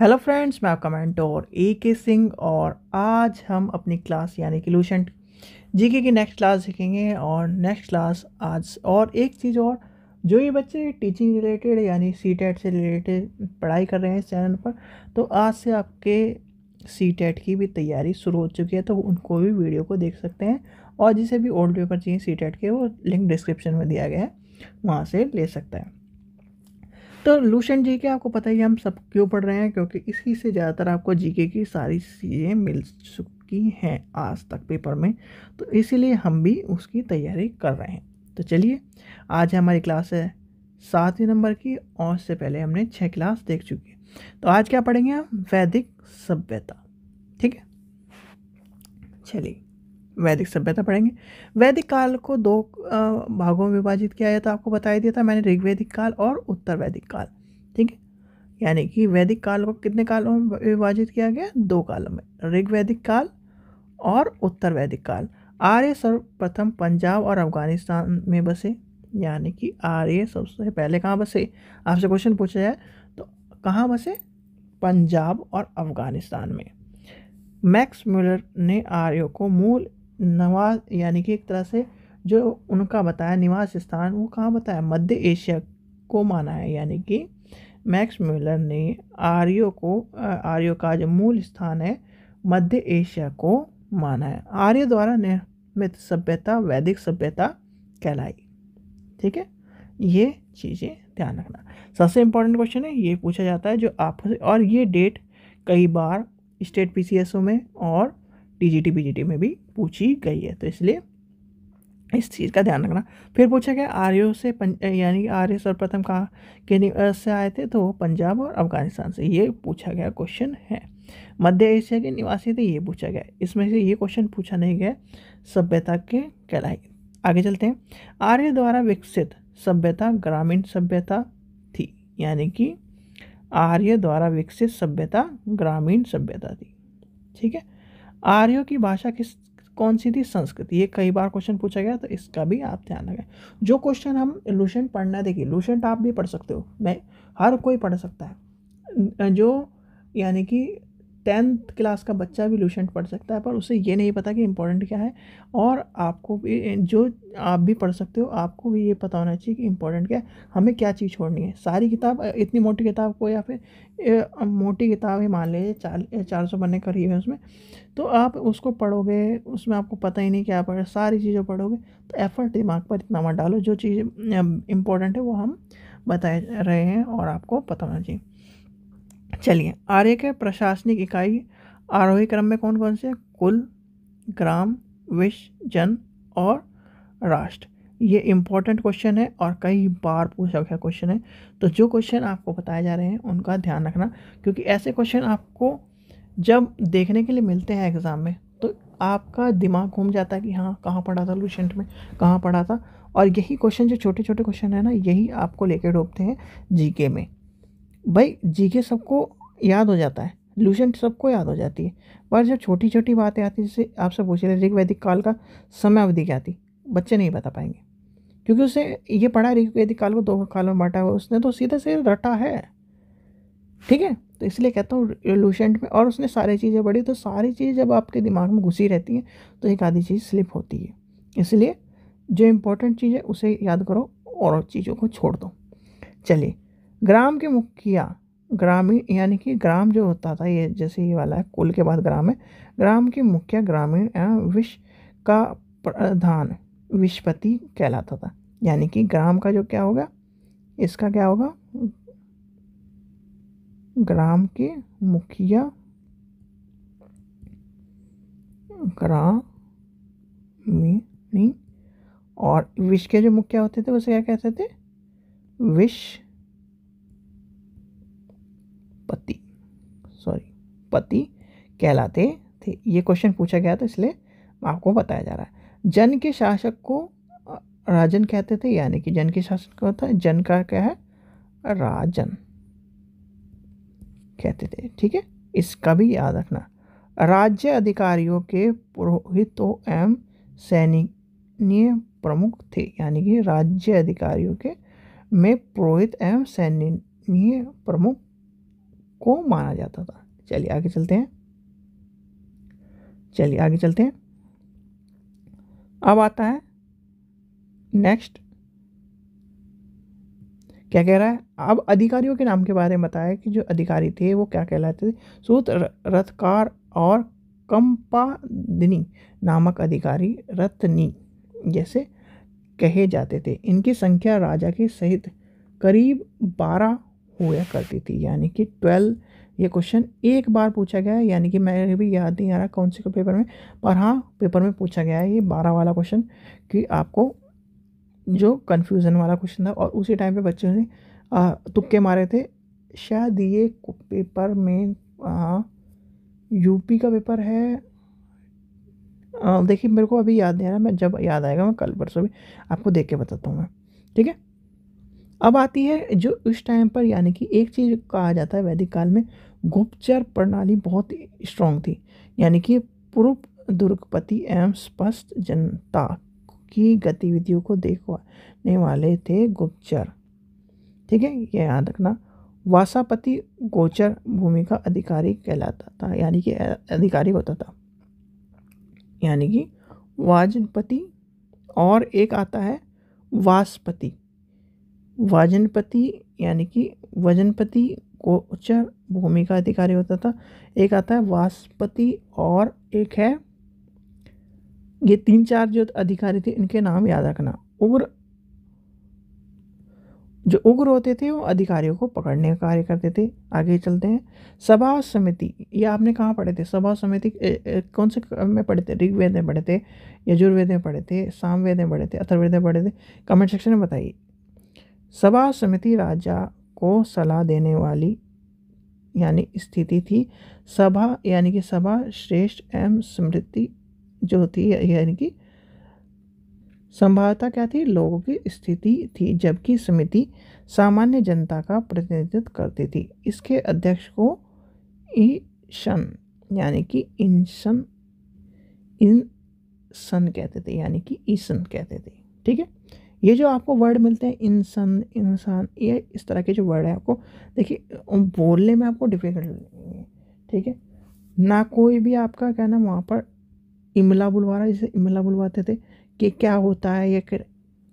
hello friends मैं आपका mentor ए के सिंह और आज हम अपनी क्लास यानी कि लूसेंट जीके की नेक्स्ट क्लास सीखेंगे और नेक्स्ट क्लास आज और एक चीज़ और जो ये बच्चे टीचिंग रिलेटेड यानी सी टेट से रिलेटेड पढ़ाई कर रहे हैं इस चैनल पर तो आज से आपके सी टेट की भी तैयारी शुरू हो चुकी है तो उनको भी वीडियो को देख सकते हैं और जिसे भी ओल्ड पेपर चाहिए सी के वो लिंक डिस्क्रिप्शन में दिया गया है वहाँ से ले सकता है तो लूशन जी के आपको पता ही हम सब क्यों पढ़ रहे हैं क्योंकि इसी से ज़्यादातर आपको जीके की सारी चीज़ें मिल चुकी हैं आज तक पेपर में तो इसीलिए हम भी उसकी तैयारी कर रहे हैं तो चलिए आज हमारी क्लास है सातवें नंबर की और उससे पहले हमने छः क्लास देख चुकी है तो आज क्या पढ़ेंगे हम वैदिक सभ्यता ठीक है चलिए वैदिक सभ्यता पढ़ेंगे वैदिक काल को दो भागों में विभाजित किया गया था आपको बताया दिया था मैंने ऋग्वैदिक काल और उत्तर वैदिक काल ठीक है यानी कि वैदिक काल को कितने कालों में विभाजित किया गया दो कालों में ऋग्वैदिक काल और उत्तर वैदिक काल आर्य सर्वप्रथम पंजाब और अफगानिस्तान में बसे यानी कि आर्य सबसे पहले कहाँ बसे आपसे क्वेश्चन पूछा जाए तो कहाँ बसे पंजाब और अफगानिस्तान में मैक्स मूलर ने आर्यों को मूल नवाज यानी कि एक तरह से जो उनका बताया निवास स्थान वो कहाँ बताया मध्य एशिया को माना है यानी कि मैक्स म्यूलर ने आर्यो को आर्यो का जो मूल स्थान है मध्य एशिया को माना है आर्य द्वारा निर्मित सभ्यता वैदिक सभ्यता कहलाई ठीक है ये चीज़ें ध्यान रखना सबसे इम्पोर्टेंट क्वेश्चन है ये पूछा जाता है जो आप और ये डेट कई बार स्टेट पीसीएसओ में और टीजीटी पीजीटी में भी पूछी गई है तो इसलिए इस चीज़ का ध्यान रखना फिर पूछा गया आर्यो से यानी कि आर्य सर्वप्रथम कहाँ के निवास से आए थे तो वो पंजाब और अफगानिस्तान से ये पूछा गया क्वेश्चन है मध्य एशिया के निवासी थे ये पूछा गया इसमें से ये क्वेश्चन पूछा नहीं गया सभ्यता के कहलाएगी आगे चलते हैं आर्य द्वारा विकसित सभ्यता ग्रामीण सभ्यता थी यानी कि आर्य द्वारा विकसित सभ्यता ग्रामीण सभ्यता थी ठीक है आर्यों की भाषा किस कौन सी थी संस्कृत ये कई बार क्वेश्चन पूछा गया तो इसका भी आप ध्यान रखें जो क्वेश्चन हम लूशेंट पढ़ना देखिए लूशेंट तो आप भी पढ़ सकते हो मैं हर कोई पढ़ सकता है जो यानी कि टेंथ क्लास का बच्चा भी लूसेंट पढ़ सकता है पर उसे ये नहीं पता कि इम्पोर्टेंट क्या है और आपको भी जो आप भी पढ़ सकते हो आपको भी ये पता होना चाहिए कि इम्पोर्टेंट क्या है हमें क्या चीज़ छोड़नी है सारी किताब इतनी मोटी किताब को या फिर मोटी किताब ही मान लीजिए चार चार सौ बनने करीब है उसमें तो आप उसको पढ़ोगे उसमें आपको पता ही नहीं क्या पढ़ सारी चीज़ें पढ़ोगे तो एफर्ट दिमाग पर इतना मत डालो जो चीज़ इम्पोर्टेंट है वो हम बताए रहे हैं और आपको पता होना चाहिए चलिए आर्य के प्रशासनिक इकाई आरोही क्रम में कौन कौन से कुल ग्राम विश्व जन और राष्ट्र ये इम्पॉर्टेंट क्वेश्चन है और कई बार पूछा गया क्वेश्चन है तो जो क्वेश्चन आपको बताए जा रहे हैं उनका ध्यान रखना क्योंकि ऐसे क्वेश्चन आपको जब देखने के लिए मिलते हैं एग्ज़ाम में तो आपका दिमाग घूम जाता है कि हाँ कहाँ पढ़ा था लूशेंट में कहाँ पढ़ा था और यही क्वेश्चन जो छोटे छोटे क्वेश्चन है ना यही आपको लेके डोबते हैं जीके में भाई जी के सबको याद हो जाता है लूशन सबको याद हो जाती है पर जब छोटी छोटी बातें आती जैसे आपसे पूछ रहे वैदिक काल का समय अवधि क्या थी बच्चे नहीं बता पाएंगे क्योंकि उसे ये पढ़ा ऋग्वैदिक काल को दो काल में बांटा हुआ उसने तो सीधे से रटा है ठीक है तो इसलिए कहता हूँ रिलूशेंट में और उसने सारी चीज़ें पढ़ी तो सारी चीज़ जब आपके दिमाग में घुसी रहती हैं तो एक आधी चीज़ स्लिप होती है इसलिए जो इम्पोर्टेंट चीज़ है उसे याद करो और चीज़ों को छोड़ दो चलिए ग्राम के मुखिया ग्रामीण यानी कि ग्राम जो होता था ये जैसे ये वाला है कुल के बाद ग्राम है ग्राम के मुखिया ग्रामीण एवं विश्व का प्रधान विश्वपति कहलाता था यानी कि ग्राम का जो क्या होगा इसका क्या होगा ग्राम के मुखिया ग्रामीणी और विश्व के जो मुखिया होते थे उसे क्या कहते थे विश्व पति सॉरी पति कहलाते थे ये क्वेश्चन पूछा गया था इसलिए आपको बताया जा रहा है जन के शासक को राजन कहते थे यानी कि जन के शासक को था जन का क्या है राजन कहते थे ठीक है इसका भी याद रखना राज्य अधिकारियों के पुरोहितों एवं सैनिक प्रमुख थे यानी कि राज्य अधिकारियों के में पुरोहित एवं सैन्य प्रमुख को माना जाता था चलिए आगे चलते हैं चलिए आगे चलते हैं अब आता है नेक्स्ट क्या कह रहा है अब अधिकारियों के नाम के बारे में बताया कि जो अधिकारी थे वो क्या कहलाते थे सूत्र रथकार और कंपादिनी नामक अधिकारी रत्नी जैसे कहे जाते थे इनकी संख्या राजा के सहित करीब बारह हुआ करती थी यानी कि ट्वेल्व ये क्वेश्चन एक बार पूछा गया है यानी कि मेरे भी याद नहीं आ रहा कौन से पेपर में पर हाँ पेपर में पूछा गया है ये बारह वाला क्वेश्चन कि आपको जो कन्फ्यूज़न वाला क्वेश्चन था और उसी टाइम पे बच्चों ने तुक्के मारे थे शायद ये पेपर में आ, यूपी का पेपर है देखिए मेरे को अभी याद नहीं आ रहा मैं जब याद आएगा मैं कल परसों भी आपको देख के बताता हूँ मैं ठीक है अब आती है जो उस टाइम पर यानी कि एक चीज़ कहा जाता है वैदिक काल में गुप्तचर प्रणाली बहुत स्ट्रांग थी यानी कि पूर्व दुर्गपति एवं स्पष्ट जनता की गतिविधियों को देखने वाले थे गुप्तचर ठीक है ये याद रखना वासापति गोचर भूमि का अधिकारी कहलाता था यानी कि अधिकारी होता था यानी कि वाजपति और एक आता है वासपति वाजनपति यानी कि वजनपति को उच्च भूमि का अधिकारी होता था एक आता है वासपति और एक है ये तीन चार जो अधिकारी थे इनके नाम याद रखना उग्र जो उग्र होते थे वो अधिकारियों को पकड़ने का कार्य करते थे आगे चलते हैं सभा समिति ये आपने कहाँ पढ़े थे सभा समिति कौन से में पढ़े थे ऋग्वेद में पढ़े थे यजुर्वेद में पढ़े थे सामवेद में पढ़े थे अथर्वेद में पढ़े थे कमेंट सेक्शन में बताइए सभा समिति राजा को सलाह देने वाली यानी स्थिति थी सभा यानी कि सभा श्रेष्ठ एवं स्मृति जो थी यानी कि संभावता क्या थी लोगों की स्थिति थी जबकि समिति सामान्य जनता का प्रतिनिधित्व करती थी इसके अध्यक्ष को ईशन यानी कि इंशन इन सन कहते थे यानी कि ईसन कहते थे ठीक है ये जो आपको वर्ड मिलते हैं इंसान इंसान ये इस तरह के जो वर्ड है आपको देखिए बोलने में आपको डिफ़िकल्ट ठीक है ना कोई भी आपका क्या नाम वहाँ पर इमला बुलवा रहा जैसे इमला बुलवाते थे कि क्या होता है या फिर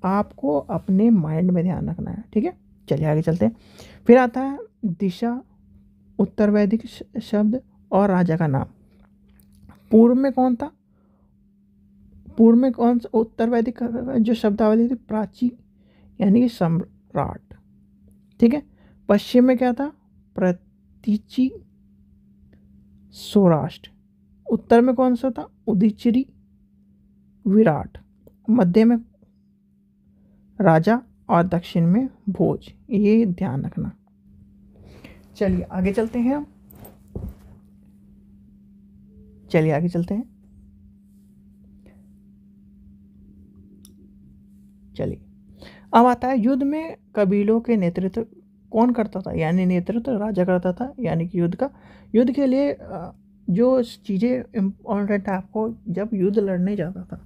आपको अपने माइंड में ध्यान रखना है ठीक है चलिए आगे चलते हैं फिर आता है दिशा उत्तर वैदिक शब्द और राजा का नाम पूर्व में कौन था पूर्व में कौन सा उत्तर वैदिक जो शब्दावली थी प्राची यानी कि सम्राट ठीक है पश्चिम में क्या था प्रतीची सौराष्ट्र उत्तर में कौन सा था उदिचरी विराट मध्य में राजा और दक्षिण में भोज ये ध्यान रखना चलिए आगे चलते हैं हम चलिए आगे चलते हैं अब आता है युद्ध में कबीलों के नेतृत्व कौन करता था यानी नेतृत्व राजा करता था यानी कि युद्ध का युद्ध के लिए जो चीज़ें इम्पोर्टेंट है आपको जब युद्ध लड़ने जाता था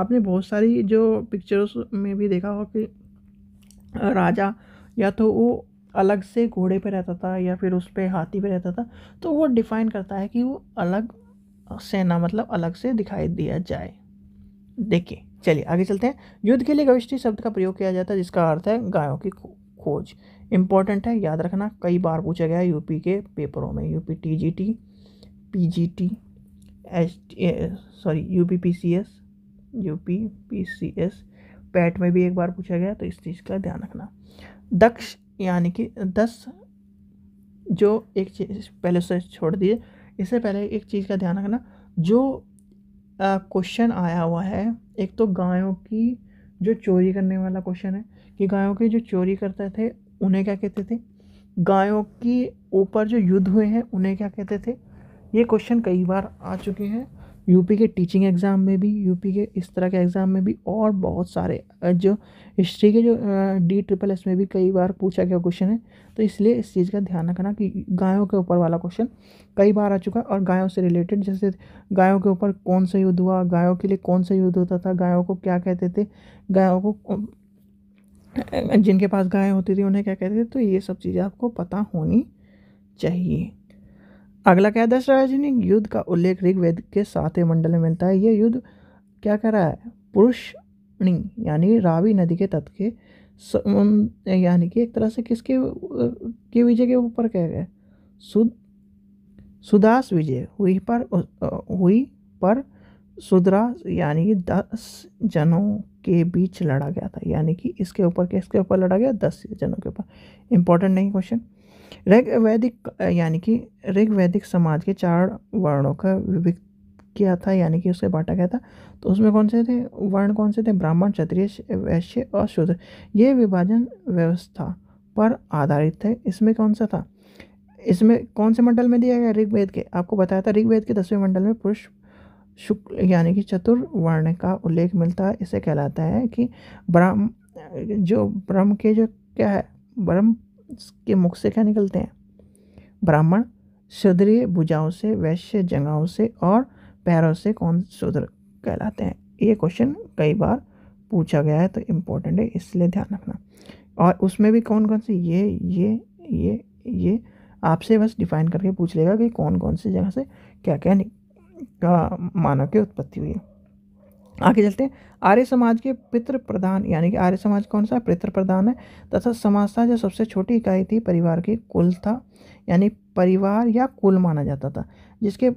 आपने बहुत सारी जो पिक्चर्स में भी देखा हो कि राजा या तो वो अलग से घोड़े पे रहता था या फिर उस पर हाथी पे रहता था तो वो डिफाइन करता है कि वो अलग सेना मतलब अलग से दिखाई दिया जाए देखिए चलिए आगे चलते हैं युद्ध के लिए गविष्ठी शब्द का प्रयोग किया जाता है जिसका अर्थ है गायों की खोज इंपॉर्टेंट है याद रखना कई बार पूछा गया है यूपी के पेपरों में UP T G T P G T H sorry U P P C S U P P C S पैट में भी एक बार पूछा गया तो इस चीज़ का ध्यान रखना दक्ष यानी कि दस जो एक चीज़ पहले से छोड़ दिए इससे पहले एक चीज़ का ध्यान रखना जो क्वेश्चन आया हुआ है एक तो गायों की जो चोरी करने वाला क्वेश्चन है कि गायों की जो चोरी करते थे उन्हें क्या कहते थे गायों की ऊपर जो युद्ध हुए हैं उन्हें क्या कहते थे ये क्वेश्चन कई बार आ चुके हैं यूपी के टीचिंग एग्ज़ाम में भी यूपी के इस तरह के एग्ज़ाम में भी और बहुत सारे जो हिस्ट्री के जो डी ट्रिपल एस में भी कई बार पूछा गया क्वेश्चन है तो इसलिए इस चीज़ का ध्यान रखना कि गायों के ऊपर वाला क्वेश्चन कई बार आ चुका और गायों से रिलेटेड जैसे गायों के ऊपर कौन सा युद्ध हुआ गायों के लिए कौन सा युद्ध होता था गायों को क्या कहते थे गायों को जिनके पास गायें होती थी उन्हें क्या कहते थे तो ये सब चीज़ें आपको पता होनी चाहिए अगला क्या है दस राजनीतिक युद्ध का उल्लेख ऋग्वेद के सातवें मंडल में मिलता है यह युद्ध क्या कह रहा है पुरुषणी यानी रावी नदी के तट के यानी कि एक तरह से किसके के विजय के ऊपर कह गए सुद सुदास विजय हुई पर हुई पर सुदरा यानी कि दस जनों के बीच लड़ा गया था यानी कि इसके ऊपर किसके ऊपर लड़ा गया दस जनों के ऊपर इंपॉर्टेंट नहीं क्वेश्चन ऋग वैदिक यानी कि ऋग वैदिक समाज के चार वर्णों का विविध किया था यानी कि उससे बांटा गया था तो उसमें कौन से थे वर्ण कौन से थे ब्राह्मण क्षत्रिय वैश्य और शूद्र ये विभाजन व्यवस्था पर आधारित थे इसमें कौन सा था इसमें कौन से मंडल में दिया गया ऋग्वेद के आपको बताया था ऋग्वेद के दसवें मंडल में पुरुष शुक्ल यानी कि चतुर्वर्ण का उल्लेख मिलता है इसे कहलाता है कि ब्रह्म जो ब्रह्म के जो क्या है ब्रह्म के मुख से क्या निकलते हैं ब्राह्मण शुद्रीय भुजाओं से वैश्य जंगाओं से और पैरों से कौन शूद्र कहलाते हैं ये क्वेश्चन कई बार पूछा गया है तो इम्पोर्टेंट है इसलिए ध्यान रखना और उसमें भी कौन कौन से ये ये ये ये आपसे बस डिफाइन करके पूछ लेगा कि कौन कौन सी जगह से क्या क्या मानव की उत्पत्ति हुई है आगे चलते हैं आर्य समाज के पितृ प्रधान यानी कि आर्य समाज कौन सा है पितृ प्रधान है तथा समाजता जो सबसे छोटी इकाई थी परिवार की कुल था यानी परिवार या कुल माना जाता था जिसके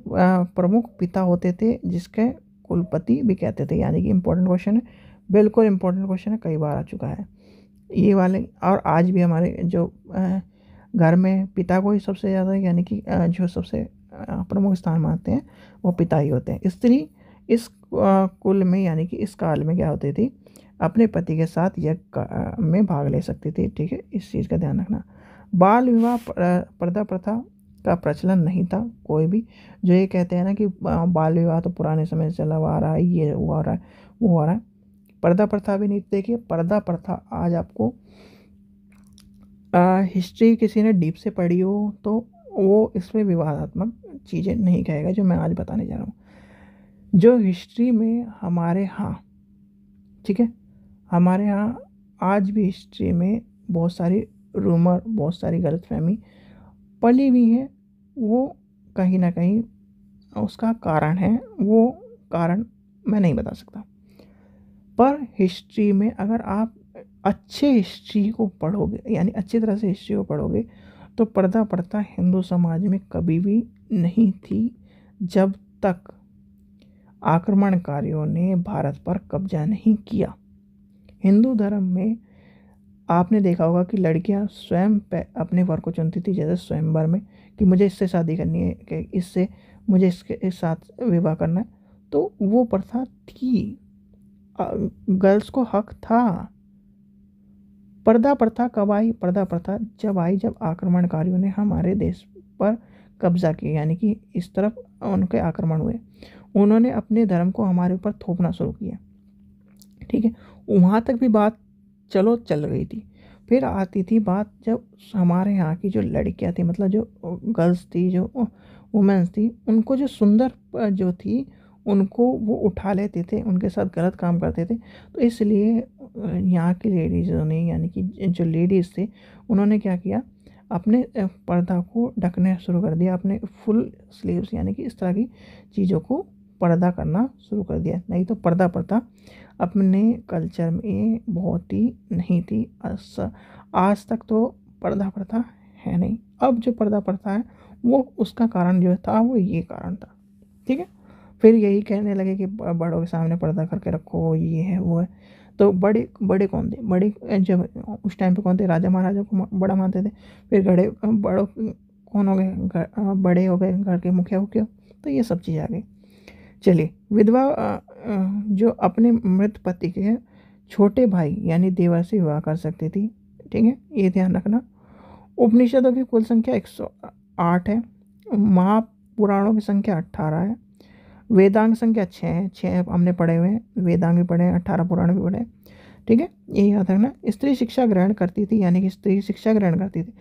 प्रमुख पिता होते थे जिसके कुलपति भी कहते थे यानी कि इम्पोर्टेंट क्वेश्चन है बिल्कुल इम्पोर्टेंट क्वेश्चन है कई बार आ चुका है ये वाले और आज भी हमारे जो घर में पिता को ही सबसे ज़्यादा यानी कि जो सबसे प्रमुख स्थान मानते हैं वो पिता ही होते हैं स्त्री इस कुल में यानी कि इस काल में क्या होती थी अपने पति के साथ यज्ञ में भाग ले सकती थी ठीक है इस चीज़ का ध्यान रखना बाल विवाह पर्दा प्रथा का प्रचलन नहीं था कोई भी जो ये कहते हैं ना कि बाल विवाह तो पुराने समय से चला हुआ आ रहा है ये वो आ रहा है वो आ रहा है पर्दा प्रथा भी नहीं देखिए पर्दा प्रथा आज आपको आ, हिस्ट्री किसी ने डीप से पढ़ी हो तो वो इसमें विवादात्मक चीज़ें नहीं कहेगा जो मैं आज बताने जा रहा हूँ जो हिस्ट्री में हमारे यहाँ ठीक है हमारे यहाँ आज भी हिस्ट्री में बहुत सारी रूमर बहुत सारी गलतफहमी पली हुई है वो कहीं ना कहीं उसका कारण है वो कारण मैं नहीं बता सकता पर हिस्ट्री में अगर आप अच्छे हिस्ट्री को पढ़ोगे यानी अच्छी तरह से हिस्ट्री को पढ़ोगे तो पर्दा पड़ता हिंदू समाज में कभी भी नहीं थी जब तक आक्रमणकारियों ने भारत पर कब्जा नहीं किया हिंदू धर्म में आपने देखा होगा कि लड़कियां स्वयं अपने वर को चुनती थी जैसे स्वयंवर में कि मुझे इससे शादी करनी है कि इससे मुझे इसके इस साथ विवाह करना है तो वो प्रथा थी गर्ल्स को हक था पर्दा प्रथा कब आई पर्दा प्रथा जब आई जब आक्रमणकारियों ने हमारे देश पर कब्जा किया यानी कि इस तरफ उनके आक्रमण हुए उन्होंने अपने धर्म को हमारे ऊपर थोपना शुरू किया ठीक है वहाँ तक भी बात चलो चल रही थी फिर आती थी बात जब हमारे यहाँ की जो लड़कियाँ थी मतलब जो गर्ल्स थी जो वुमेंस थी उनको जो सुंदर जो थी उनको वो उठा लेते थे उनके साथ गलत काम करते थे तो इसलिए यहाँ की लेडीज़ों ने यानी कि जो लेडीज़ थे उन्होंने क्या किया अपने पर्दा को ढकने शुरू कर दिया अपने फुल स्लीव्स यानी कि इस तरह की चीज़ों को पर्दा करना शुरू कर दिया नहीं तो पर्दा पर्दा अपने कल्चर में बहुत ही नहीं थी आज तक तो पर्दा प्रथा है नहीं अब जो पर्दा प्रथा है वो उसका कारण जो था वो ये कारण था ठीक है फिर यही कहने लगे कि बड़ों के सामने पर्दा करके रखो ये है वो है तो बड़े बड़े कौन थे बड़े जब उस टाइम पे कौन थे राजा महाराजा को बड़ा मानते थे फिर घड़े बड़ों कौन हो गए बड़े हो गए घर के मुखिया उखिया तो ये सब चीज़ आ गई चलिए विधवा जो अपने मृत पति के छोटे भाई यानी देवर से विवाह कर सकती थी ठीक है ये ध्यान रखना उपनिषदों की कुल संख्या 108 है महापुराणों की संख्या 18 है वेदांग संख्या छः है छः हमने पढ़े हुए हैं वेदांग भी पढ़े हैं 18 पुराण भी पढ़े हैं ठीक है ये याद रखना स्त्री शिक्षा ग्रहण करती थी यानी कि स्त्री शिक्षा ग्रहण करती थी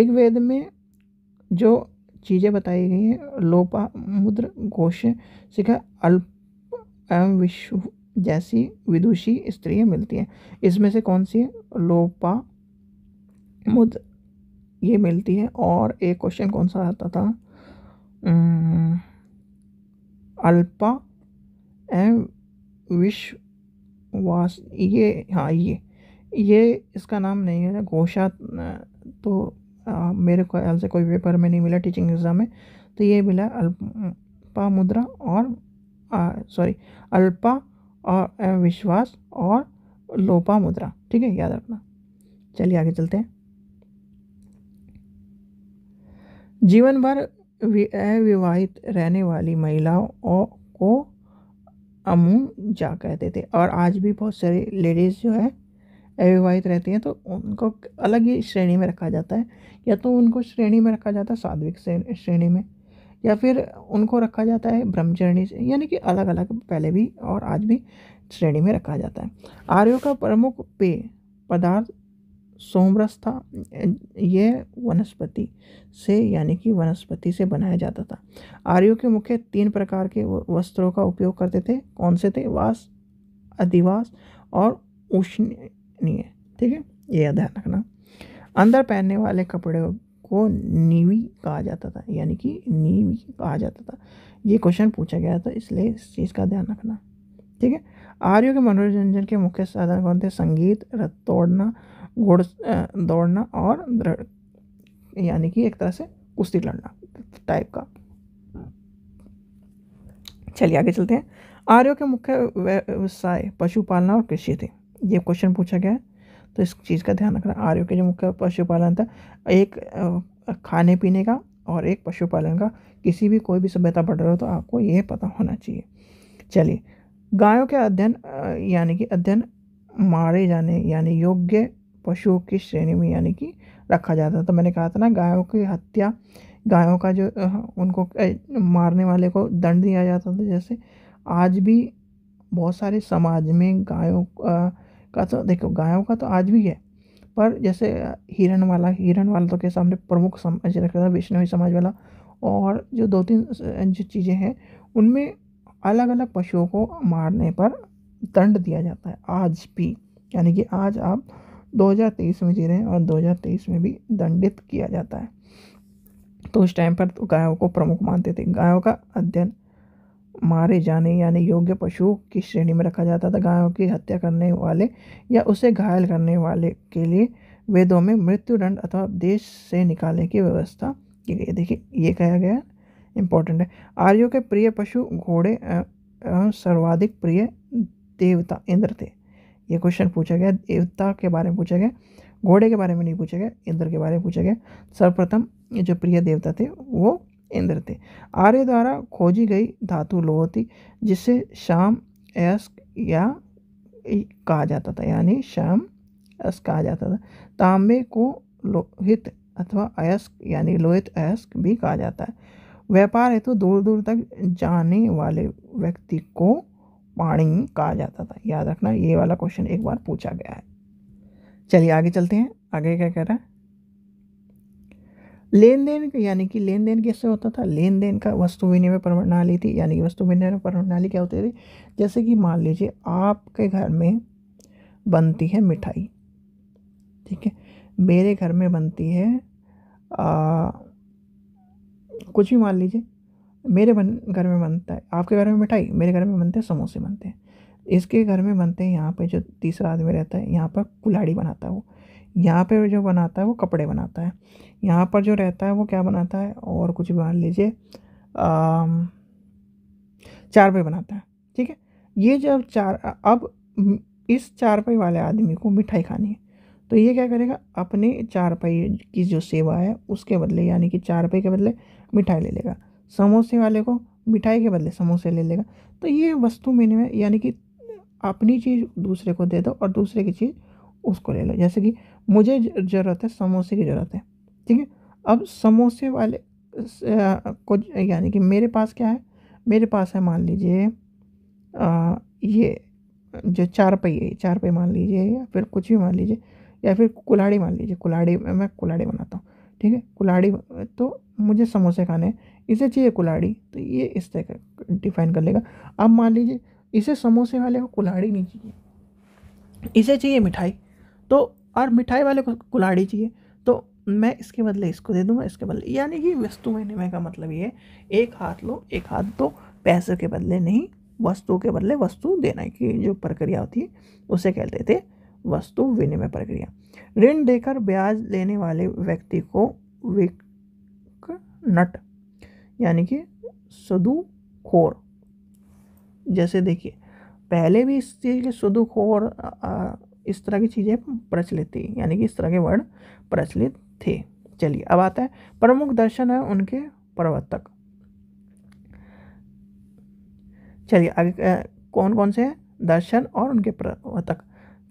ऋग्वेद में जो चीज़ें बताई गई हैं लोपा मुद्र घोष शिखा अल्प एवं विश्व जैसी विदुषी स्त्रियाँ मिलती हैं इसमें से कौन सी है लोपा मुद्र ये मिलती है और एक क्वेश्चन कौन सा आता था अल्पा एवं विश्ववास ये हाँ ये ये इसका नाम नहीं है घोषा तो आ, मेरे ख्याल से कोई पेपर में नहीं मिला टीचिंग एग्ज़ाम में तो ये मिला अल्पा मुद्रा और सॉरी अल्पा और विश्वास और लोपा मुद्रा ठीक है याद रखना चलिए आगे चलते हैं जीवन भर अविवाहित रहने वाली महिलाओं को अमू जा कहते थे और आज भी बहुत सारी लेडीज़ जो है अविवाहित रहती हैं तो उनको अलग ही श्रेणी में रखा जाता है या तो उनको श्रेणी में रखा जाता है साध्विक श्रेणी में या फिर उनको रखा जाता है ब्रह्मचरणी यानी कि अलग अलग पहले भी और आज भी श्रेणी में रखा जाता है आर्यों का प्रमुख पेय पदार्थ सोमरस था यह वनस्पति से यानी कि वनस्पति से बनाया जाता था आर्यों के मुख्य तीन प्रकार के वस्त्रों का उपयोग करते थे कौन से थे वास अधिवास और उष्ण नहीं है ठीक है ये ध्यान रखना अंदर पहनने वाले कपड़े को नीवी कहा जाता था यानी कि नीवी कहा जाता था ये क्वेश्चन पूछा गया था इसलिए इस चीज़ का ध्यान रखना ठीक है आर्यों के मनोरंजन के मुख्य साधन कौन थे संगीत रथ तोड़ना घोड़ दौड़ना और दृढ़ यानी कि एक तरह से कुश्ती लड़ना टाइप का चलिए आगे चलते हैं आर्यों के मुख्य व्यवसाय पशुपालना और कृषि थे ये क्वेश्चन पूछा गया तो इस चीज़ का ध्यान रखना आर्य के जो मुख्य पशुपालन था एक खाने पीने का और एक पशुपालन का किसी भी कोई भी सभ्यता बढ़ रहा हो तो आपको ये पता होना चाहिए चलिए गायों के अध्ययन यानी कि अध्ययन मारे जाने यानी योग्य पशुओं की श्रेणी में यानी कि रखा जाता था तो मैंने कहा था ना गायों की हत्या गायों का जो उनको मारने वाले को दंड दिया जाता था जैसे आज भी बहुत सारे समाज में गायों का तो देखो गायों का तो आज भी है पर जैसे हिरण वाला हिरण वाला तो के सामने प्रमुख समाज रखा था वैष्णवी समाज वाला और जो दो तीन जो चीज़ें हैं उनमें अलग अलग पशुओं को मारने पर दंड दिया जाता है आज भी यानी कि आज आप 2023 में जी रहे हैं और 2023 में भी दंडित किया जाता है तो उस टाइम पर तो गायों को प्रमुख मानते थे गायों का अध्ययन मारे जाने यानी योग्य पशु की श्रेणी में रखा जाता था गायों की हत्या करने वाले या उसे घायल करने वाले के लिए वेदों में मृत्युदंड अथवा देश से निकालने की व्यवस्था की गई देखिए ये कहा गया इम्पोर्टेंट है आर्यों के प्रिय पशु घोड़े सर्वाधिक प्रिय देवता इंद्र थे ये क्वेश्चन पूछा गया देवता के बारे में पूछा गया घोड़े के बारे में नहीं पूछा गया इंद्र के बारे में पूछा गया सर्वप्रथम जो प्रिय देवता थे वो इंद्र थे आर्य द्वारा खोजी गई धातु लोह थी जिसे शाम अयस्क या कहा जाता था यानी शाम अस्क कहा जाता था तांबे को लोहित अथवा अयस्क यानी लोहित अयस्क भी कहा जाता है व्यापार हेतु तो दूर दूर तक जाने वाले व्यक्ति को पाणी कहा जाता था याद रखना ये वाला क्वेश्चन एक बार पूछा गया है चलिए आगे चलते हैं आगे क्या कह रहा है लेन देन यानी कि लेन देन कैसे होता था लेन देन का वस्तु विनिमय प्रणाली थी यानी कि वस्तु विनिमय प्रणाली क्या होती थी जैसे कि मान लीजिए आपके घर में बनती है मिठाई ठीक है मेरे घर में बनती है आ, कुछ भी मान लीजिए मेरे बन घर में बनता है आपके घर में मिठाई मेरे घर में बनते हैं समोसे बनते हैं इसके घर में बनते हैं यहाँ पे जो तीसरा आदमी रहता है यहाँ पर कुल्हाड़ी बनाता है वो यहाँ पे जो बनाता है वो कपड़े बनाता है यहाँ पर जो रहता है वो क्या बनाता है और कुछ मान लीजिए चारपाई बनाता है ठीक है ये जब चार अब इस चारपाई वाले आदमी को मिठाई खानी है तो ये क्या करेगा अपने चारपाई की जो सेवा है उसके बदले यानी कि चारपाई के बदले मिठाई ले लेगा समोसे वाले को मिठाई के बदले समोसे ले लेगा तो ये वस्तु मैंने यानी कि अपनी चीज़ दूसरे को दे दो और दूसरे की चीज़ उसको ले लो जैसे कि मुझे ज़रूरत है समोसे की ज़रूरत है ठीक है अब समोसे वाले को यानी कि मेरे पास क्या है मेरे पास है मान लीजिए ये जो चार पहिए चार पहिए मान लीजिए या फिर कुछ भी मान लीजिए या फिर कुल्हाड़ी मान लीजिए कुल्हाड़ी मैं कुल्हाड़ी बनाता हूँ ठीक है कुल्हाड़ी तो मुझे समोसे खाने हैं इसे चाहिए कुल्हाड़ी तो ये इस तरह का डिफाइन कर लेगा अब मान लीजिए इसे समोसे वाले को कुल्हाड़ी नहीं चाहिए इसे चाहिए मिठाई तो और मिठाई वाले को कुल्हाड़ी चाहिए तो मैं इसके बदले इसको दे दूंगा इसके बदले यानी कि वस्तु विनिमय का मतलब ये एक हाथ लो एक हाथ दो पैसे के बदले नहीं वस्तु के बदले वस्तु देना की जो प्रक्रिया होती है उसे कहते थे वस्तु विनिमय प्रक्रिया ऋण देकर ब्याज लेने वाले व्यक्ति को विक नट यानी कि सदुखोर जैसे देखिए पहले भी इस चीज़ के सदुखोर इस तरह की चीज़ें प्रचलित थी यानी कि इस तरह के वर्ड प्रचलित थे चलिए अब आता है प्रमुख दर्शन है उनके प्रवर्तक चलिए आगे कौन कौन से दर्शन और उनके प्रवर्तक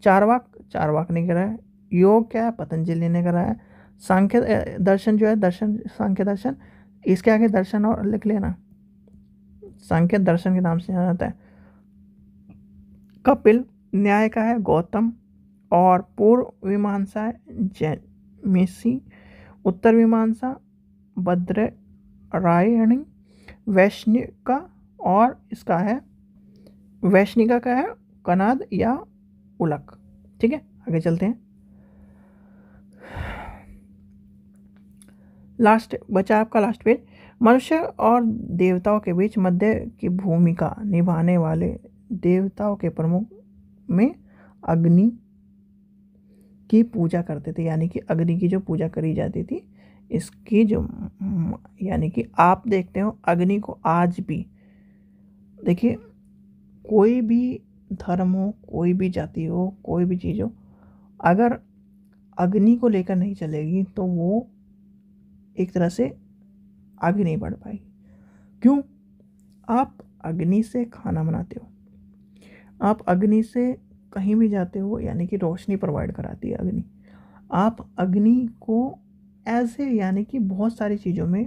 चारवाक चारवाक ने है योग क्या है पतंजलि ने करा है सांख्य दर्शन जो है दर्शन सांख्य दर्शन इसके आगे दर्शन और लिख लेना सांख्य दर्शन के नाम से जाना जाता है कपिल न्याय का है गौतम और पूर्व मीमांसा मेसी उत्तर मीमांसा रायणी वैष्णिका और इसका है वैष्णिका का है कनाद या उलक ठीक है आगे चलते हैं लास्ट बचा आपका लास्ट पेज मनुष्य और देवताओं के बीच मध्य की भूमिका निभाने वाले देवताओं के प्रमुख में अग्नि की पूजा करते थे यानी कि अग्नि की जो पूजा करी जाती थी इसकी जो यानी कि आप देखते हो अग्नि को आज भी देखिए कोई भी धर्म हो कोई भी जाति हो कोई भी चीज़ हो अगर अग्नि को लेकर नहीं चलेगी तो वो एक तरह से आगे नहीं बढ़ पाएगी क्यों आप अग्नि से खाना बनाते हो आप अग्नि से कहीं भी जाते हो यानी कि रोशनी प्रोवाइड कराती है अग्नि आप अग्नि को एज ए यानी कि बहुत सारी चीज़ों में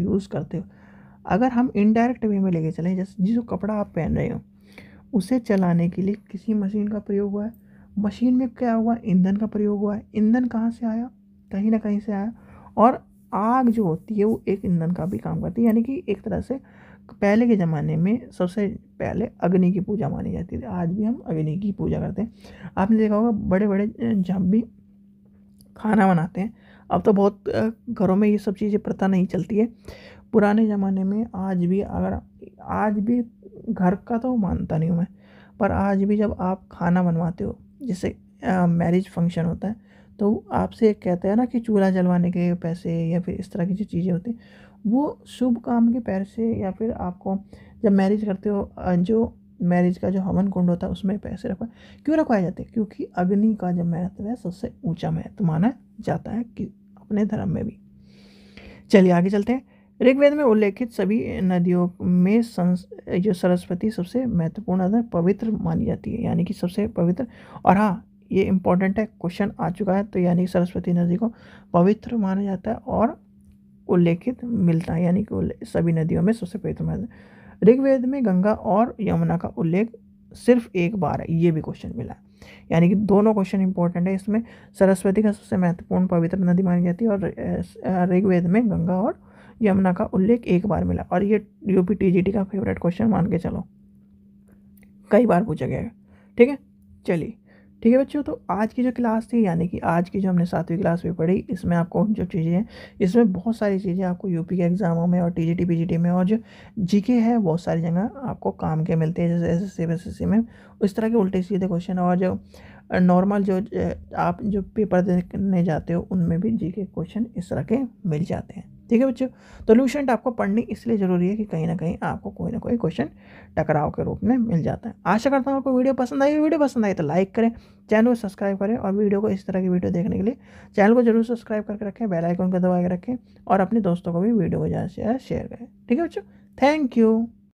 यूज़ करते हो अगर हम इनडायरेक्ट वे में लेके चलें जैसे जिस कपड़ा आप पहन रहे हो उसे चलाने के लिए किसी मशीन का प्रयोग हुआ है मशीन में क्या हुआ ईंधन का प्रयोग हुआ है ईंधन कहाँ से आया कहीं ना कहीं से आया और आग जो होती है वो एक ईंधन का भी काम करती है यानी कि एक तरह से पहले के ज़माने में सबसे पहले अग्नि की पूजा मानी जाती थी आज भी हम अग्नि की पूजा करते हैं आपने देखा होगा बड़े बड़े जब भी खाना बनाते हैं अब तो बहुत घरों में ये सब चीज़ें प्रथा नहीं चलती है पुराने ज़माने में आज भी अगर आज भी घर का तो मानता नहीं हूँ मैं पर आज भी जब आप खाना बनवाते हो जैसे मैरिज फंक्शन होता है तो आपसे कहते हैं ना कि चूल्हा जलवाने के पैसे या फिर इस तरह की जो चीज़ें होती हैं वो शुभ काम के पैर से या फिर आपको जब मैरिज करते हो जो मैरिज का जो हवन कुंड होता है उसमें पैसे रखवाए क्यों रखवाए जाते हैं क्योंकि अग्नि का जो महत्व है सबसे ऊंचा महत्व माना जाता है कि अपने धर्म में भी चलिए आगे चलते हैं ऋग्वेद में उल्लेखित सभी नदियों में संस जो सरस्वती सबसे महत्वपूर्ण पवित्र मानी जाती है यानी कि सबसे पवित्र और हाँ ये इम्पोर्टेंट है क्वेश्चन आ चुका है तो यानी सरस्वती नदी को पवित्र माना जाता है और उल्लेखित मिलता है यानी कि सभी नदियों में सबसे पवित्र है ऋग्वेद में गंगा और यमुना का उल्लेख सिर्फ एक बार है ये भी क्वेश्चन मिला यानी कि दोनों क्वेश्चन इंपॉर्टेंट है इसमें सरस्वती का सबसे महत्वपूर्ण पवित्र नदी मानी जाती है और ऋग्वेद में गंगा और यमुना का उल्लेख एक बार मिला और ये यूपी टीजीटी का फेवरेट क्वेश्चन मान के चलो कई बार पूछा गया ठीक है चलिए ठीक है बच्चों तो आज की जो क्लास थी यानी कि आज की जो हमने सातवीं क्लास में पढ़ी इसमें आपको जो चीज़ें हैं इसमें बहुत सारी चीज़ें आपको यूपी के एग्ज़ामों में और टीजीटी पीजीटी में और जो जीके है बहुत सारी जगह आपको काम के मिलते हैं जैसे एस एस एस सी में उस तो तरह के उल्टे सीधे क्वेश्चन और जो नॉर्मल जो आप जो पेपर देने जाते हो उनमें भी जी के क्वेश्चन इस तरह के मिल जाते हैं ठीक है बच्चों तो लूसेंट आपको पढ़नी इसलिए ज़रूरी है कि कहीं ना कहीं आपको कोई ना कोई क्वेश्चन टकराव के रूप में मिल जाता है आशा करता हूँ आपको वीडियो पसंद आई वीडियो पसंद आई तो लाइक करें चैनल को सब्सक्राइब करें और वीडियो को इस तरह की वीडियो देखने के लिए चैनल को जरूर सब्सक्राइब करके रखें बेल आइकन को दबा के रखें और अपने दोस्तों को भी वीडियो को ज़्यादा से ज़्यादा शेयर करें ठीक है बच्चों थैंक यू